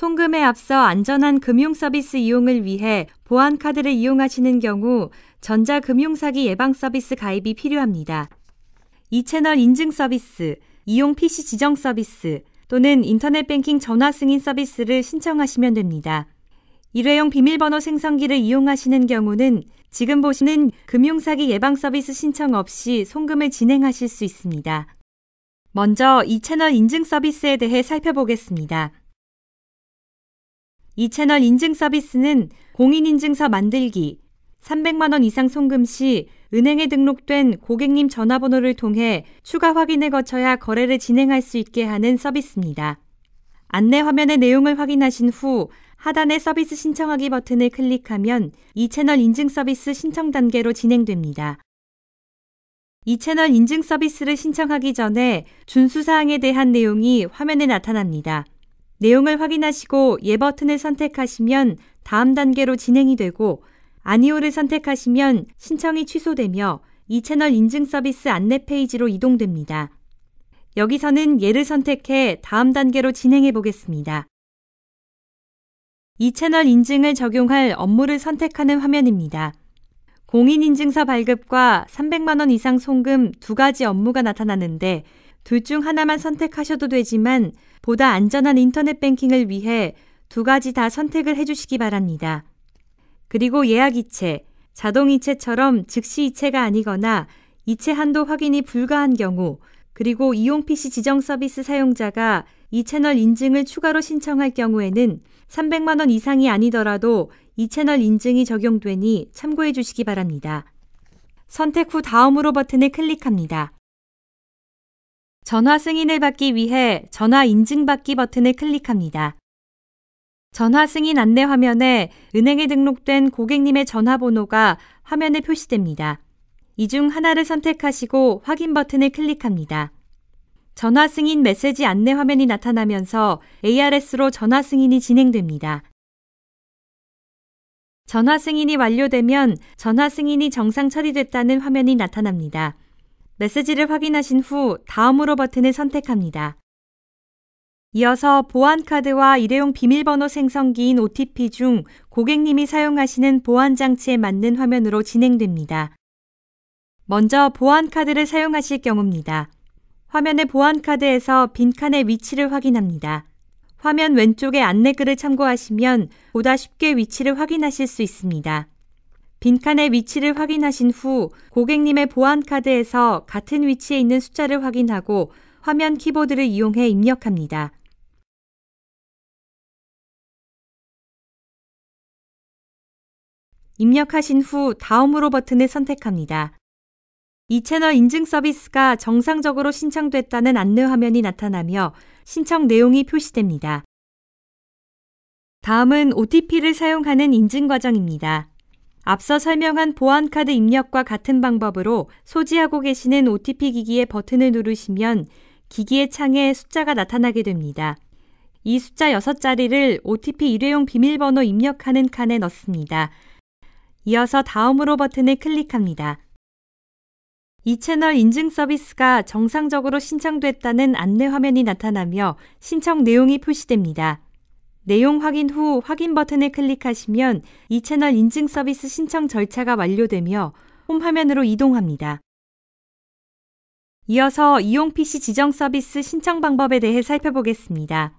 송금에 앞서 안전한 금융 서비스 이용을 위해 보안 카드를 이용하시는 경우 전자금융 사기 예방 서비스 가입이 필요합니다. 이 채널 인증 서비스, 이용 PC 지정 서비스 또는 인터넷 뱅킹 전화 승인 서비스를 신청하시면 됩니다. 일회용 비밀번호 생성기를 이용하시는 경우는 지금 보시는 금융사기 예방 서비스 신청 없이 송금을 진행하실 수 있습니다. 먼저 이 채널 인증 서비스에 대해 살펴보겠습니다. 이 채널 인증 서비스는 공인인증서 만들기, 300만원 이상 송금 시 은행에 등록된 고객님 전화번호를 통해 추가 확인을 거쳐야 거래를 진행할 수 있게 하는 서비스입니다. 안내 화면의 내용을 확인하신 후 하단의 서비스 신청하기 버튼을 클릭하면 이 채널 인증 서비스 신청 단계로 진행됩니다. 이 채널 인증 서비스를 신청하기 전에 준수사항에 대한 내용이 화면에 나타납니다. 내용을 확인하시고 예 버튼을 선택하시면 다음 단계로 진행이 되고 아니오를 선택하시면 신청이 취소되며 이 채널 인증 서비스 안내 페이지로 이동됩니다. 여기서는 예를 선택해 다음 단계로 진행해 보겠습니다. 이 채널 인증을 적용할 업무를 선택하는 화면입니다. 공인인증서 발급과 300만원 이상 송금 두 가지 업무가 나타나는데 둘 중 하나만 선택하셔도 되지만 보다 안전한 인터넷 뱅킹을 위해 두 가지 다 선택을 해주시기 바랍니다. 그리고 예약 이체, 자동 이체처럼 즉시 이체가 아니거나 이체 한도 확인이 불가한 경우, 그리고 이용 PC 지정 서비스 사용자가 이 채널 인증을 추가로 신청할 경우에는 300만원 이상이 아니더라도 이 채널 인증이 적용되니 참고해 주시기 바랍니다. 선택 후 다음으로 버튼을 클릭합니다. 전화 승인을 받기 위해 전화 인증받기 버튼을 클릭합니다. 전화 승인 안내 화면에 은행에 등록된 고객님의 전화번호가 화면에 표시됩니다. 이 중 하나를 선택하시고 확인 버튼을 클릭합니다. 전화 승인 메시지 안내 화면이 나타나면서 ARS로 전화 승인이 진행됩니다. 전화 승인이 완료되면 전화 승인이 정상 처리됐다는 화면이 나타납니다. 메시지를 확인하신 후 다음으로 버튼을 선택합니다. 이어서 보안카드와 일회용 비밀번호 생성기인 OTP 중 고객님이 사용하시는 보안장치에 맞는 화면으로 진행됩니다. 먼저 보안카드를 사용하실 경우입니다. 화면의 보안카드에서 빈칸의 위치를 확인합니다. 화면 왼쪽의 안내글을 참고하시면 보다 쉽게 위치를 확인하실 수 있습니다. 빈칸의 위치를 확인하신 후 고객님의 보안 카드에서 같은 위치에 있는 숫자를 확인하고 화면 키보드를 이용해 입력합니다. 입력하신 후 다음으로 버튼을 선택합니다. 이 채널 인증 서비스가 정상적으로 신청됐다는 안내 화면이 나타나며 신청 내용이 표시됩니다. 다음은 OTP를 사용하는 인증 과정입니다. 앞서 설명한 보안카드 입력과 같은 방법으로 소지하고 계시는 OTP 기기의 버튼을 누르시면 기기의 창에 숫자가 나타나게 됩니다. 이 숫자 6자리를 OTP 일회용 비밀번호 입력하는 칸에 넣습니다. 이어서 다음으로 버튼을 클릭합니다. 이 채널 인증 서비스가 정상적으로 신청됐다는 안내 화면이 나타나며 신청 내용이 표시됩니다. 내용 확인 후 확인 버튼을 클릭하시면 이 채널 인증 서비스 신청 절차가 완료되며 홈 화면으로 이동합니다. 이어서 이용 PC 지정 서비스 신청 방법에 대해 살펴보겠습니다.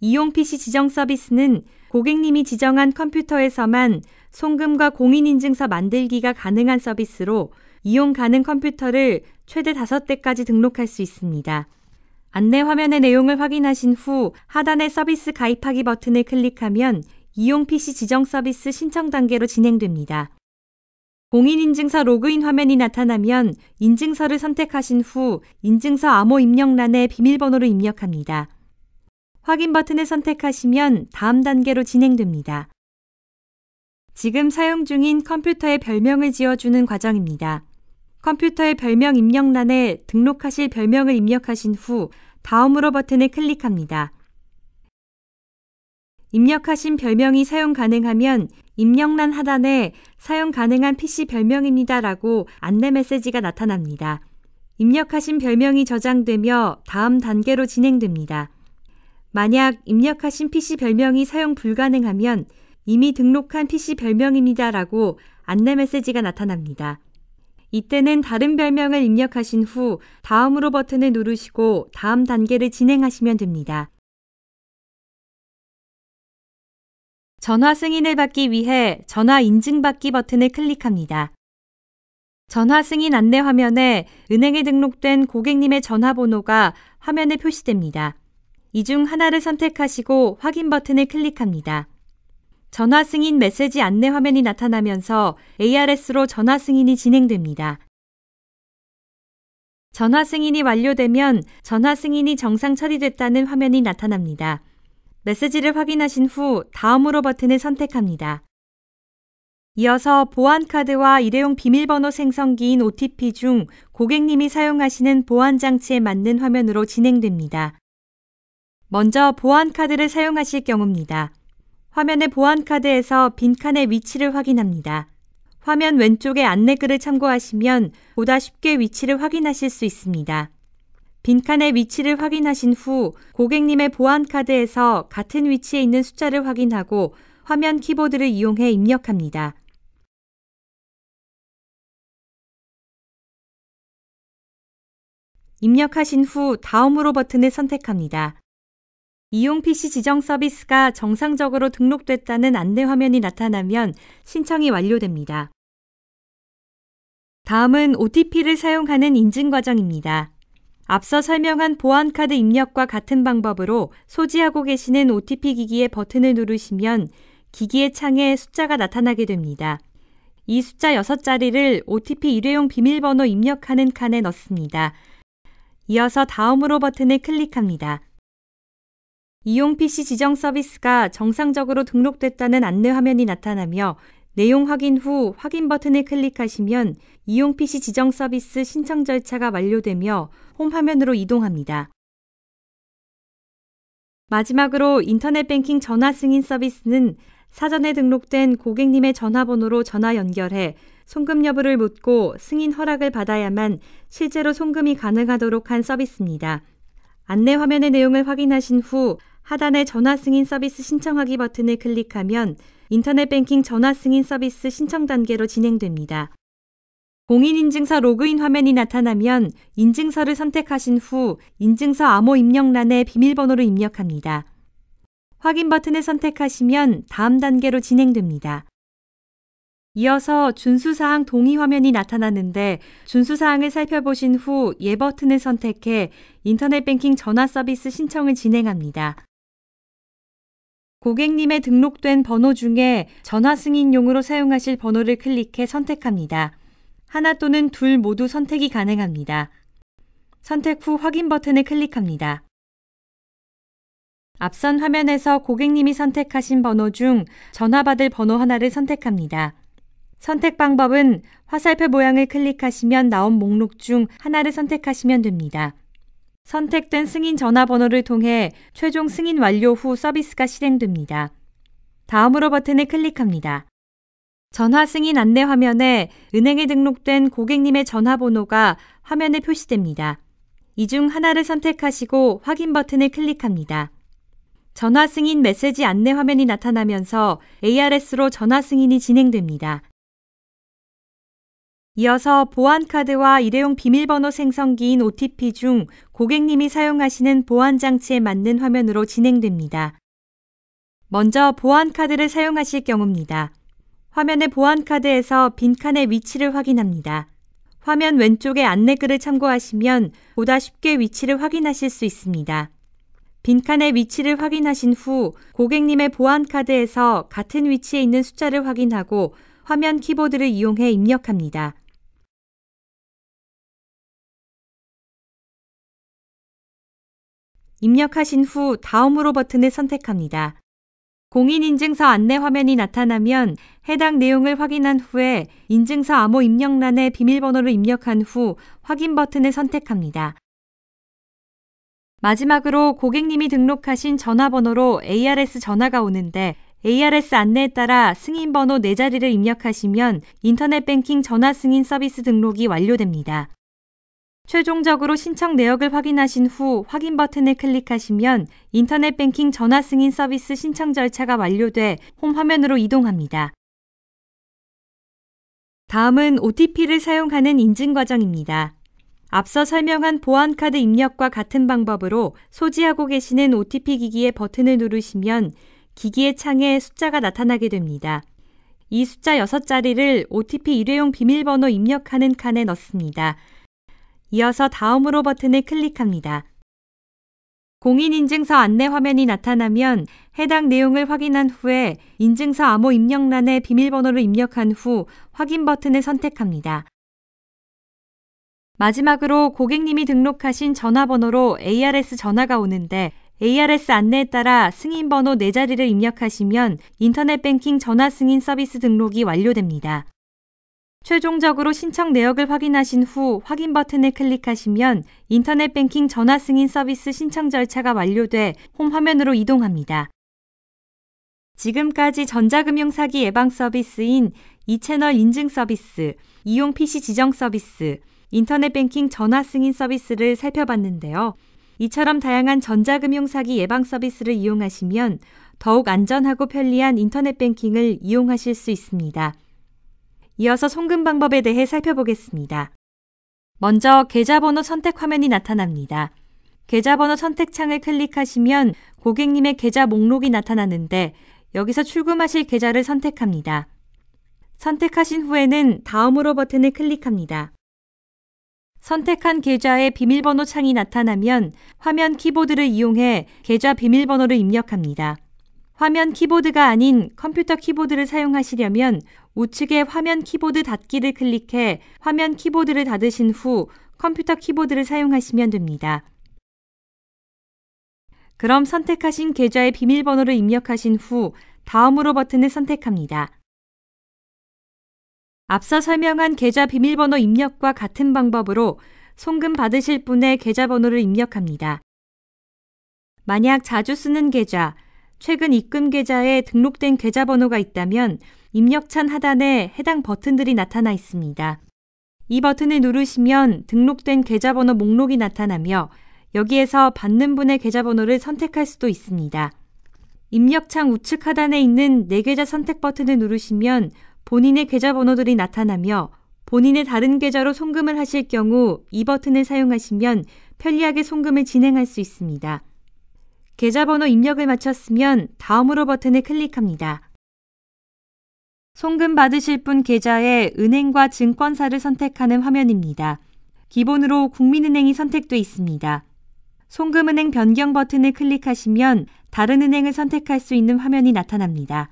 이용 PC 지정 서비스는 고객님이 지정한 컴퓨터에서만 송금과 공인인증서 만들기가 가능한 서비스로 이용 가능 컴퓨터를 최대 5대까지 등록할 수 있습니다. 안내 화면의 내용을 확인하신 후 하단의 서비스 가입하기 버튼을 클릭하면 이용 PC 지정 서비스 신청 단계로 진행됩니다. 공인인증서 로그인 화면이 나타나면 인증서를 선택하신 후 인증서 암호 입력란에 비밀번호를 입력합니다. 확인 버튼을 선택하시면 다음 단계로 진행됩니다. 지금 사용 중인 컴퓨터에 별명을 지어주는 과정입니다. 컴퓨터의 별명 입력란에 등록하실 별명을 입력하신 후 다음으로 버튼을 클릭합니다. 입력하신 별명이 사용 가능하면 입력란 하단에 사용 가능한 PC 별명입니다 라고 안내 메시지가 나타납니다. 입력하신 별명이 저장되며 다음 단계로 진행됩니다. 만약 입력하신 PC 별명이 사용 불가능하면 이미 등록한 PC 별명입니다 라고 안내 메시지가 나타납니다. 이때는 다른 별명을 입력하신 후 다음으로 버튼을 누르시고 다음 단계를 진행하시면 됩니다. 전화 승인을 받기 위해 전화 인증받기 버튼을 클릭합니다. 전화 승인 안내 화면에 은행에 등록된 고객님의 전화번호가 화면에 표시됩니다. 이 중 하나를 선택하시고 확인 버튼을 클릭합니다. 전화 승인 메시지 안내 화면이 나타나면서 ARS로 전화 승인이 진행됩니다. 전화 승인이 완료되면 전화 승인이 정상 처리됐다는 화면이 나타납니다. 메시지를 확인하신 후 다음으로 버튼을 선택합니다. 이어서 보안카드와 일회용 비밀번호 생성기인 OTP 중 고객님이 사용하시는 보안장치에 맞는 화면으로 진행됩니다. 먼저 보안카드를 사용하실 경우입니다. 화면의 보안 카드에서 빈칸의 위치를 확인합니다. 화면 왼쪽의 안내글을 참고하시면 보다 쉽게 위치를 확인하실 수 있습니다. 빈칸의 위치를 확인하신 후 고객님의 보안 카드에서 같은 위치에 있는 숫자를 확인하고 화면 키보드를 이용해 입력합니다. 입력하신 후 다음으로 버튼을 선택합니다. 이용 PC 지정 서비스가 정상적으로 등록됐다는 안내 화면이 나타나면 신청이 완료됩니다. 다음은 OTP를 사용하는 인증 과정입니다. 앞서 설명한 보안카드 입력과 같은 방법으로 소지하고 계시는 OTP 기기의 버튼을 누르시면 기기의 창에 숫자가 나타나게 됩니다. 이 숫자 6자리를 OTP 일회용 비밀번호 입력하는 칸에 넣습니다. 이어서 다음으로 버튼을 클릭합니다. 이용 PC 지정 서비스가 정상적으로 등록됐다는 안내 화면이 나타나며 내용 확인 후 확인 버튼을 클릭하시면 이용 PC 지정 서비스 신청 절차가 완료되며 홈 화면으로 이동합니다. 마지막으로 인터넷 뱅킹 전화 승인 서비스는 사전에 등록된 고객님의 전화번호로 전화 연결해 송금 여부를 묻고 승인 허락을 받아야만 실제로 송금이 가능하도록 한 서비스입니다. 안내 화면의 내용을 확인하신 후 하단의 전화 승인 서비스 신청하기 버튼을 클릭하면 인터넷 뱅킹 전화 승인 서비스 신청 단계로 진행됩니다. 공인인증서 로그인 화면이 나타나면 인증서를 선택하신 후 인증서 암호 입력란에 비밀번호를 입력합니다. 확인 버튼을 선택하시면 다음 단계로 진행됩니다. 이어서 준수사항 동의 화면이 나타나는데 준수사항을 살펴보신 후 예 버튼을 선택해 인터넷 뱅킹 전화 서비스 신청을 진행합니다. 고객님의 등록된 번호 중에 전화 승인용으로 사용하실 번호를 클릭해 선택합니다. 하나 또는 둘 모두 선택이 가능합니다. 선택 후 확인 버튼을 클릭합니다. 앞선 화면에서 고객님이 선택하신 번호 중 전화 받을 번호 하나를 선택합니다. 선택 방법은 화살표 모양을 클릭하시면 나온 목록 중 하나를 선택하시면 됩니다. 선택된 승인 전화번호를 통해 최종 승인 완료 후 서비스가 실행됩니다. 다음으로 버튼을 클릭합니다. 전화 승인 안내 화면에 은행에 등록된 고객님의 전화번호가 화면에 표시됩니다. 이 중 하나를 선택하시고 확인 버튼을 클릭합니다. 전화 승인 메시지 안내 화면이 나타나면서 ARS로 전화 승인이 진행됩니다. 이어서 보안카드와 일회용 비밀번호 생성기인 OTP 중 고객님이 사용하시는 보안장치에 맞는 화면으로 진행됩니다. 먼저 보안카드를 사용하실 경우입니다. 화면의 보안카드에서 빈칸의 위치를 확인합니다. 화면 왼쪽에 안내글을 참고하시면 보다 쉽게 위치를 확인하실 수 있습니다. 빈칸의 위치를 확인하신 후 고객님의 보안카드에서 같은 위치에 있는 숫자를 확인하고 화면 키보드를 이용해 입력합니다. 입력하신 후 다음으로 버튼을 선택합니다. 공인인증서 안내 화면이 나타나면 해당 내용을 확인한 후에 인증서 암호 입력란에 비밀번호를 입력한 후 확인 버튼을 선택합니다. 마지막으로 고객님이 등록하신 전화번호로 ARS 전화가 오는데 ARS 안내에 따라 승인번호 4자리를 입력하시면 인터넷 뱅킹 전화 승인 서비스 등록이 완료됩니다. 최종적으로 신청 내역을 확인하신 후 확인 버튼을 클릭하시면 인터넷 뱅킹 전화 승인 서비스 신청 절차가 완료돼 홈 화면으로 이동합니다. 다음은 OTP를 사용하는 인증 과정입니다. 앞서 설명한 보안카드 입력과 같은 방법으로 소지하고 계시는 OTP 기기의 버튼을 누르시면 기기의 창에 숫자가 나타나게 됩니다. 이 숫자 6자리를 OTP 일회용 비밀번호 입력하는 칸에 넣습니다. 이어서 다음으로 버튼을 클릭합니다. 공인인증서 안내 화면이 나타나면 해당 내용을 확인한 후에 인증서 암호 입력란에 비밀번호를 입력한 후 확인 버튼을 선택합니다. 마지막으로 고객님이 등록하신 전화번호로 ARS 전화가 오는데 ARS 안내에 따라 승인번호 4자리를 입력하시면 인터넷 뱅킹 전화 승인 서비스 등록이 완료됩니다. 최종적으로 신청 내역을 확인하신 후 확인 버튼을 클릭하시면 인터넷 뱅킹 전화 승인 서비스 신청 절차가 완료돼 홈 화면으로 이동합니다. 지금까지 전자금융 사기 예방 서비스인 이채널 인증 서비스, 이용 PC 지정 서비스, 인터넷 뱅킹 전화 승인 서비스를 살펴봤는데요. 이처럼 다양한 전자금융 사기 예방 서비스를 이용하시면 더욱 안전하고 편리한 인터넷 뱅킹을 이용하실 수 있습니다. 이어서 송금 방법에 대해 살펴보겠습니다. 먼저 계좌번호 선택 화면이 나타납니다. 계좌번호 선택창을 클릭하시면 고객님의 계좌 목록이 나타나는데 여기서 출금하실 계좌를 선택합니다. 선택하신 후에는 다음으로 버튼을 클릭합니다. 선택한 계좌의 비밀번호 창이 나타나면 화면 키보드를 이용해 계좌 비밀번호를 입력합니다. 화면 키보드가 아닌 컴퓨터 키보드를 사용하시려면 우측의 화면 키보드 닫기를 클릭해 화면 키보드를 닫으신 후 컴퓨터 키보드를 사용하시면 됩니다. 그럼 선택하신 계좌의 비밀번호를 입력하신 후 다음으로 버튼을 선택합니다. 앞서 설명한 계좌 비밀번호 입력과 같은 방법으로 송금 받으실 분의 계좌번호를 입력합니다. 만약 자주 쓰는 계좌, 최근 입금 계좌에 등록된 계좌번호가 있다면 입력창 하단에 해당 버튼들이 나타나 있습니다. 이 버튼을 누르시면 등록된 계좌번호 목록이 나타나며 여기에서 받는 분의 계좌번호를 선택할 수도 있습니다. 입력창 우측 하단에 있는 내 네 계좌 선택 버튼을 누르시면 본인의 계좌번호들이 나타나며 본인의 다른 계좌로 송금을 하실 경우 이 버튼을 사용하시면 편리하게 송금을 진행할 수 있습니다. 계좌번호 입력을 마쳤으면 다음으로 버튼을 클릭합니다. 송금 받으실 분 계좌에 은행과 증권사를 선택하는 화면입니다. 기본으로 국민은행이 선택돼 있습니다. 송금은행 변경 버튼을 클릭하시면 다른 은행을 선택할 수 있는 화면이 나타납니다.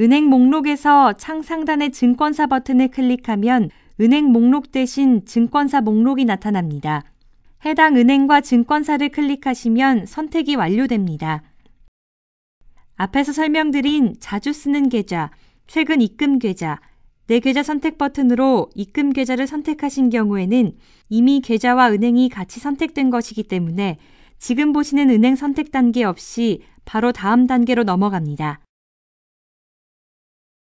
은행 목록에서 창 상단의 증권사 버튼을 클릭하면 은행 목록 대신 증권사 목록이 나타납니다. 해당 은행과 증권사를 클릭하시면 선택이 완료됩니다. 앞에서 설명드린 자주 쓰는 계좌, 최근 입금 계좌, 내 계좌 선택 버튼으로 입금 계좌를 선택하신 경우에는 이미 계좌와 은행이 같이 선택된 것이기 때문에 지금 보시는 은행 선택 단계 없이 바로 다음 단계로 넘어갑니다.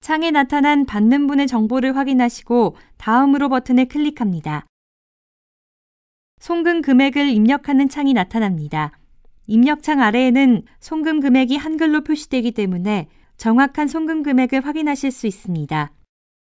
창에 나타난 받는 분의 정보를 확인하시고 다음으로 버튼을 클릭합니다. 송금 금액을 입력하는 창이 나타납니다. 입력창 아래에는 송금 금액이 한글로 표시되기 때문에 정확한 송금 금액을 확인하실 수 있습니다.